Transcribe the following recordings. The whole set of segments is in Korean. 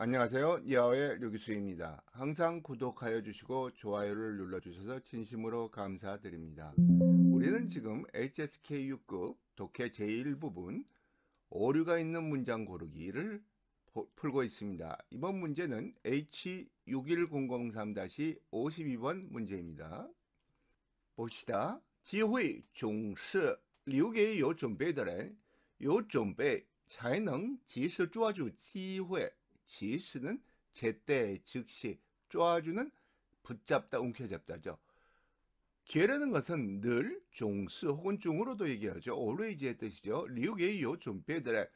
안녕하세요. 이하오의 류기수입니다. 항상 구독하여 주시고 좋아요를 눌러주셔서 진심으로 감사드립니다. 우리는 지금 HSK6급 독해 제1부분 오류가 있는 문장 고르기를 풀고 있습니다. 이번 문제는 H61003-52번 문제입니다. 봅시다. 지휘 중시 留给有准备的人有准备才能及时抓住机会지 s 는 제때 즉시 쪼아주는 붙잡다 움켜잡다죠. 기회라는 것은 늘 종스 혹은 중으로도 얘기하죠. a l 이지의 뜻이죠. 리우게이 요 준비들의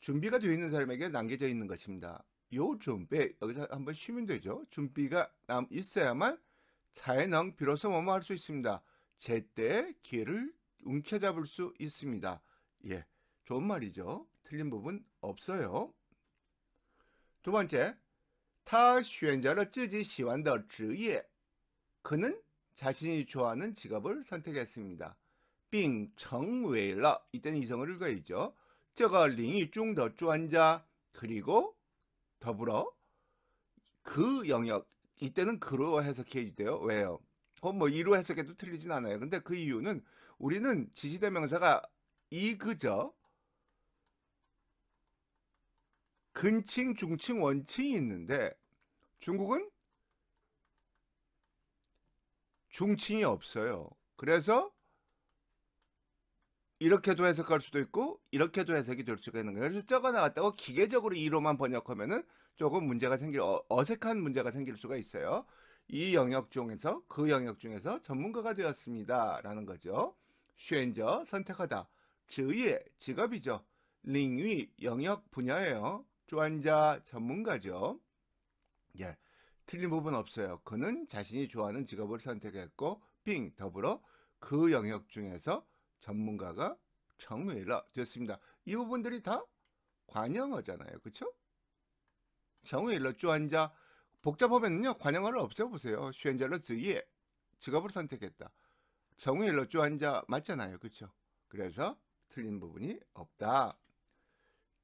준비가 되어 있는 사람에게 남겨져 있는 것입니다. 요 준비 여기서 한번 쉬면 되죠. 준비가 남 있어야만 자해능 비로소 뭐뭐 할 수 있습니다. 제때 기회를 움켜잡을 수 있습니다. 예, 좋은 말이죠. 틀린 부분 없어요. 두 번째, 他选择了自己喜欢的职业. 그는 자신이 좋아하는 직업을 선택했습니다. 并成为了 이때는 이성을 읽어야죠. 这个领域中的专家 그리고 더불어 그 영역 이때는 그로 해석해야 돼요. 왜요? 그건 뭐 이로 해석해도 틀리진 않아요. 근데 그 이유는 우리는 지시대 명사가 이 그저 근칭, 중칭, 원칭이 있는데 중국은 중칭이 없어요. 그래서 이렇게도 해석할 수도 있고 이렇게도 해석이 될 수가 있는 거예요. 그래서 적어 나왔다고 기계적으로 이로만 번역하면은 조금 문제가 생길 어, 색한 문제가 생길 수가 있어요. 이 영역 중에서 그 영역 중에서 전문가가 되었습니다라는 거죠. 쉐인저 선택하다. 직의 직업이죠. 링위 영역 분야예요. 주환자 전문가죠. 예, 틀린 부분 없어요. 그는 자신이 좋아하는 직업을 선택했고 빙 더불어 그 영역 중에서 전문가가 정의라 됐습니다. 이 부분들이 다 관영어잖아요. 그렇죠? 정의일러 주환자 복잡하면요 관영어를 없애보세요. 슈엔젤러 즈예 직업을 선택했다. 정의일러 주환자 맞잖아요. 그렇죠? 그래서 틀린 부분이 없다.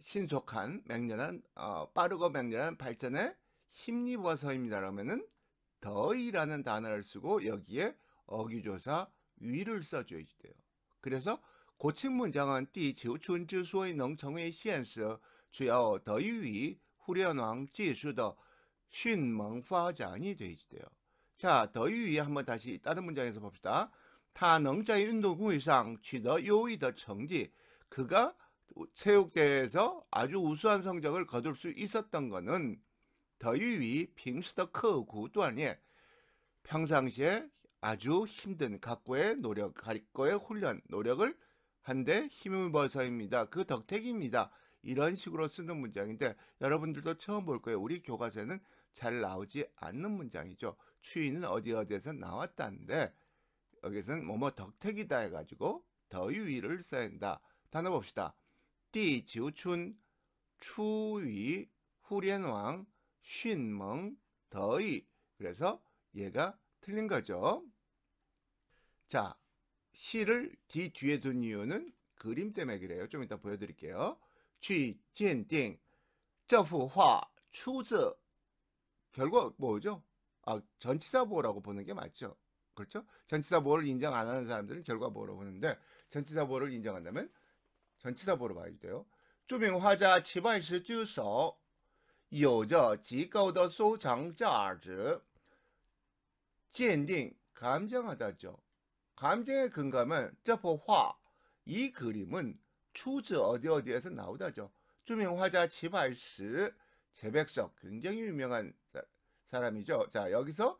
신속한 맹렬한 어, 빠르고 맹렬한 발전의 힘입어서입니다. 그러면은 더이라는 단어를 쓰고 여기에 어기조사 위를 써줘야 돼요. 그래서 고층 문장은 地球村之所以能成为现实主要得益于互联网技术的迅猛发展이 되어있요 자, 더위 한번 다시 다른 문장에서 봅시다. 他能在运动会上取得优异的成绩。 그가 체육대회에서 아주 우수한 성적을 거둘 수 있었던 것은 더위위 빙스더크古段에 평상시에 아주 힘든 각고의 노력, 각고의 훈련, 노력을 한데 힘입어서입니다. 그 덕택입니다. 이런 식으로 쓰는 문장인데 여러분들도 처음 볼 거예요. 우리 교과서에는 잘 나오지 않는 문장이죠. 추위는 어디 어디에서 나왔다는데 여기서는 뭐뭐 덕택이다 해가지고 더위위를 써야 한다. 단어 봅시다. 地久春，出于互联网迅猛더위. 그래서 얘가 틀린 거죠. 자, 시를 뒤 뒤에 둔 이유는 그림 때문에 그래요. 좀 이따 보여드릴게요. 去鉴定这幅画出自 결과 뭐죠? 아, 전치사보라고 보는 게 맞죠. 그렇죠? 전치사보를 인정 안 하는 사람들은 결과보고 보는데 전치사보를 인정한다면 전치사보러 봐야 돼요. 주민화자 七万石之首有着极高的收藏价值鉴定 감정하다죠. 감정의 근감은 这幅画이 그림은 추즈 어디 어디에서 나오다죠. 주민화자 780 제백석 굉장히 유명한 사람이죠. 자 여기서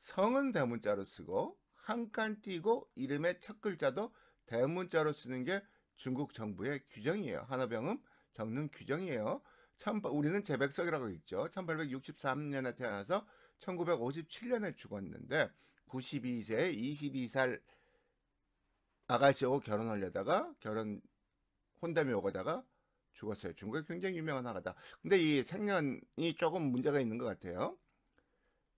성은 대문자로 쓰고 한 칸 띄고 이름의 첫 글자도 대문자로 쓰는 게 중국 정부의 규정이에요. 한화병음 적는 규정이에요. 천, 우리는 재백석이라고 읽죠. 1863년에 태어나서 1957년에 죽었는데 92세 22살 아가씨하고 결혼하려다가 결혼 혼담이 오가다가 죽었어요. 중국에 굉장히 유명한 화가다. 근데 이 생년이 조금 문제가 있는 것 같아요.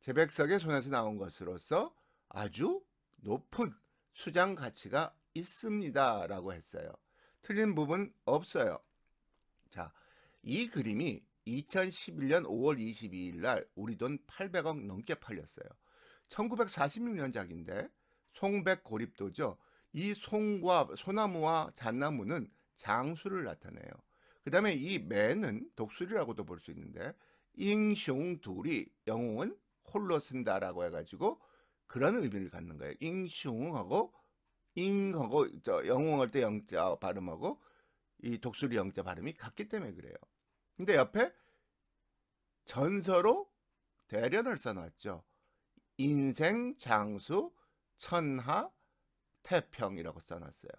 재백석의 손에서 나온 것으로서 아주 높은 수장 가치가 있습니다. 라고 했어요. 틀린 부분 없어요. 자, 이 그림이 2011년 5월 22일 날 우리 돈 800억 넘게 팔렸어요. 1946년작인데 송백 고립도죠. 이 송과 소나무와 잣나무는 장수를 나타내요. 그 다음에 이 매는 독수리라고도 볼 수 있는데 잉숑 둘이 영웅은 홀로 쓴다라고 해가지고 그런 의미를 갖는 거예요. 잉숑하고 잉하고 저 영웅할 때 영자 발음하고 이 독수리 영자 발음이 같기 때문에 그래요. 근데 옆에 전서로 대련을 써놨죠. 인생, 장수, 천하, 태평이라고 써놨어요.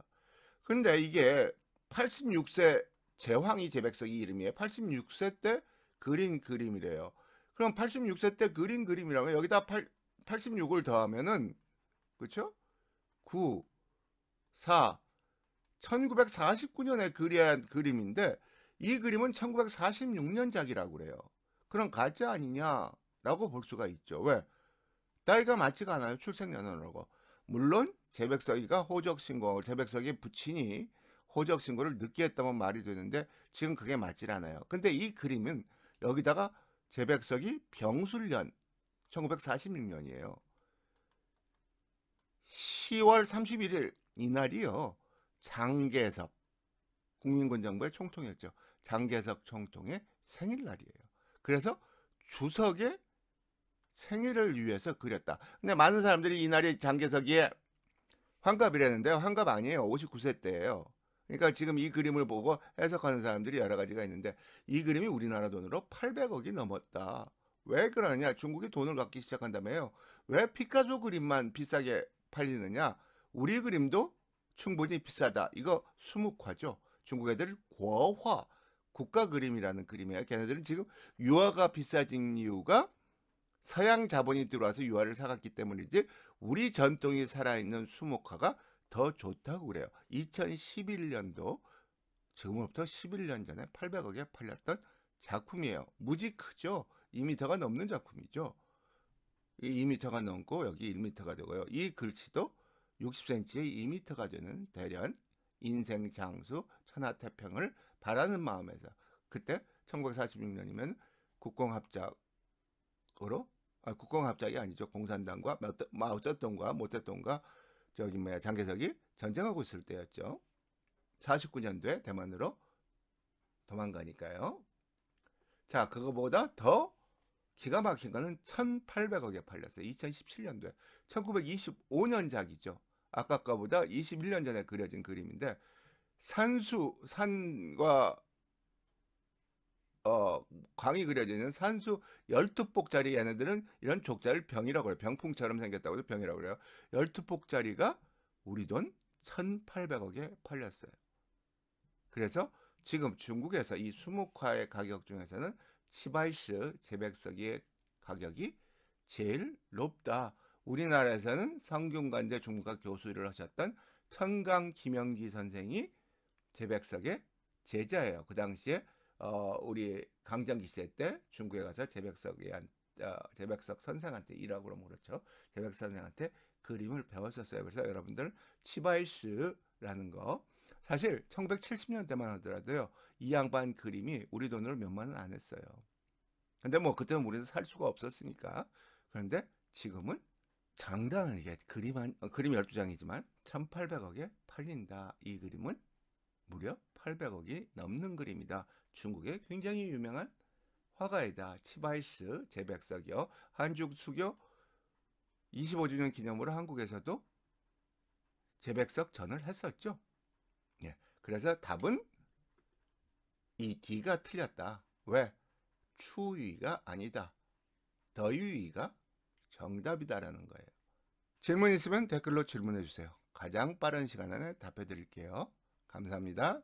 근데 이게 86세 제황이 제백석이 이름이에요. 86세 때 그린 그림이래요. 그럼 86세 때 그린 그림이라면 여기다 8, 86을 더하면은 그렇죠? 9, 4. 1949년에 그리한 그림인데 이 그림은 1946년작이라고 그래요. 그럼 가짜 아니냐라고 볼 수가 있죠. 왜? 나이가 맞지가 않아요. 출생연원하고. 물론 재백석이가 호적신고, 재백석이 부친이 호적신고를 늦게 했다면 말이 되는데 지금 그게 맞질 않아요. 근데 이 그림은 여기다가 재백석이 병술년 1946년이에요. 10월 31일 이날이요. 장계석 국민군정부의 총통이었죠. 장계석 총통의 생일날이에요. 그래서 주석의 생일을 위해서 그렸다. 근데 많은 사람들이 이날이 장계석이의 환갑이라는데 환갑 아니에요. 59세 때예요. 그러니까 지금 이 그림을 보고 해석하는 사람들이 여러 가지가 있는데 이 그림이 우리나라 돈으로 800억이 넘었다. 왜 그러냐? 중국이 돈을 갖기 시작한다며요. 왜 피카소 그림만 비싸게 팔리느냐? 우리 그림도 충분히 비싸다. 이거 수묵화죠. 중국 애들 고화 국가 그림이라는 그림이에요. 걔네들은 지금 유화가 비싸진 이유가 서양 자본이 들어와서 유화를 사갔기 때문이지 우리 전통이 살아있는 수목화가 더 좋다고 그래요. 2011년도 지금부터 11년 전에 800억에 팔렸던 작품이에요. 무지 크죠? 2미터가 넘는 작품이죠. 2m가 넘고 여기 1m가 되고요. 이 글씨도 60cm에 2m가 되는 대련 인생 장수 천하태평을 바라는 마음에서 그때 1946년이면 국공합작으로 아, 국공합작이 아니죠. 공산당과 마오쩌둥과 모태둥과 저기 뭐야 장개석이 전쟁하고 있을 때였죠. 49년도에 대만으로 도망가니까요. 자, 그거보다 더 기가 막힌 거는 1,800억에 팔렸어요. 2017년도에. 1925년작이죠. 아까 거보다 21년 전에 그려진 그림인데 산수 산과 어, 광이 그려져 있는 산수 12폭짜리 얘네들은 이런 족자를 병이라고 그래요 병풍처럼 생겼다고 해서 병이라고 그래요. 12폭짜리가 우리 돈 1,800억에 팔렸어요. 그래서 지금 중국에서 이 수목화의 가격 중에서는 치바이스 재백석의 가격이 제일 높다. 우리나라에서는 성균관대 중국학 교수를 하셨던 천강 김영기 선생이 재백석의 제자예요. 그 당시에 어, 우리 강점기 시대 때 중국에 가서 재백석이 한, 어, 재백석 선생한테 일하고 그 그렇죠. 재백석 선생한테 그림을 배웠었어요. 그래서 여러분들 치바이스라는 거 사실 1970년대만 하더라도요. 이 양반 그림이 우리 돈으로 몇만 원 안 했어요. 근데 뭐 그때는 우리도살 수가 없었으니까. 그런데 지금은 장당하게 그림 한, 어, 그림 12장이지만 1800억에 팔린다. 이 그림은 무려 800억이 넘는 그림이다. 중국의 굉장히 유명한 화가이다. 치바이스 제백석이요. 한중 수교 25주년 기념으로 한국에서도 제백석 전을 했었죠. 그래서 답은 이 D가 틀렸다. 왜? 추위가 아니다. 더위가 정답이다라는 거예요. 질문 있으면 댓글로 질문해 주세요. 가장 빠른 시간 안에 답해 드릴게요. 감사합니다.